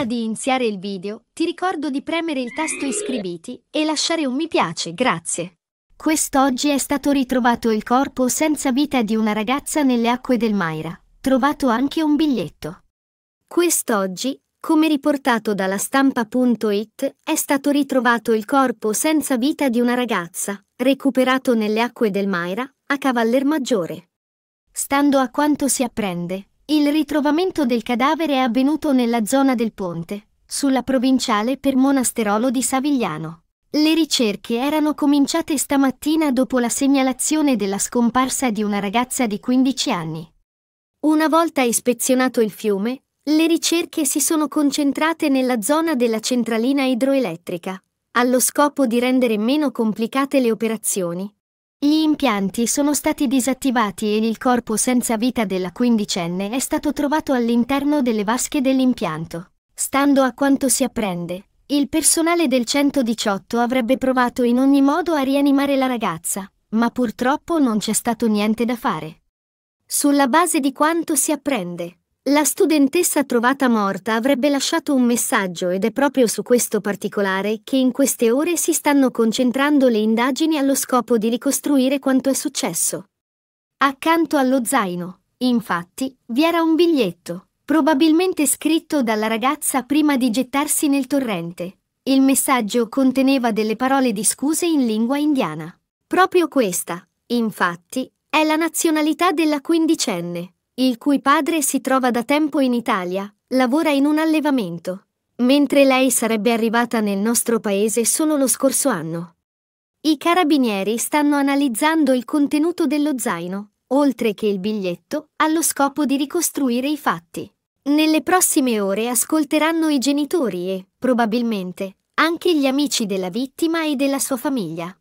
Prima di iniziare il video, ti ricordo di premere il tasto iscriviti e lasciare un mi piace, grazie. Quest'oggi è stato ritrovato il corpo senza vita di una ragazza nelle acque del Maira, trovato anche un biglietto. Quest'oggi, come riportato dalla stampa.it, è stato ritrovato il corpo senza vita di una ragazza, recuperato nelle acque del Maira, a Cavallermaggiore. Stando a quanto si apprende, il ritrovamento del cadavere è avvenuto nella zona del ponte, sulla provinciale per Monasterolo di Savigliano. Le ricerche erano cominciate stamattina dopo la segnalazione della scomparsa di una ragazza di 15 anni. Una volta ispezionato il fiume, le ricerche si sono concentrate nella zona della centralina idroelettrica, allo scopo di rendere meno complicate le operazioni, gli impianti sono stati disattivati ed il corpo senza vita della quindicenne è stato trovato all'interno delle vasche dell'impianto. Stando a quanto si apprende, il personale del 118 avrebbe provato in ogni modo a rianimare la ragazza, ma purtroppo non c'è stato niente da fare. Sulla base di quanto si apprende, la studentessa trovata morta avrebbe lasciato un messaggio ed è proprio su questo particolare che in queste ore si stanno concentrando le indagini allo scopo di ricostruire quanto è successo. Accanto allo zaino, infatti, vi era un biglietto, probabilmente scritto dalla ragazza prima di gettarsi nel torrente. Il messaggio conteneva delle parole di scuse in lingua indiana. Proprio questa, infatti, è la nazionalità della quindicenne il cui padre si trova da tempo in Italia, lavora in un allevamento, mentre lei sarebbe arrivata nel nostro paese solo lo scorso anno. I carabinieri stanno analizzando il contenuto dello zaino, oltre che il biglietto, allo scopo di ricostruire i fatti. Nelle prossime ore ascolteranno i genitori e, probabilmente, anche gli amici della vittima e della sua famiglia.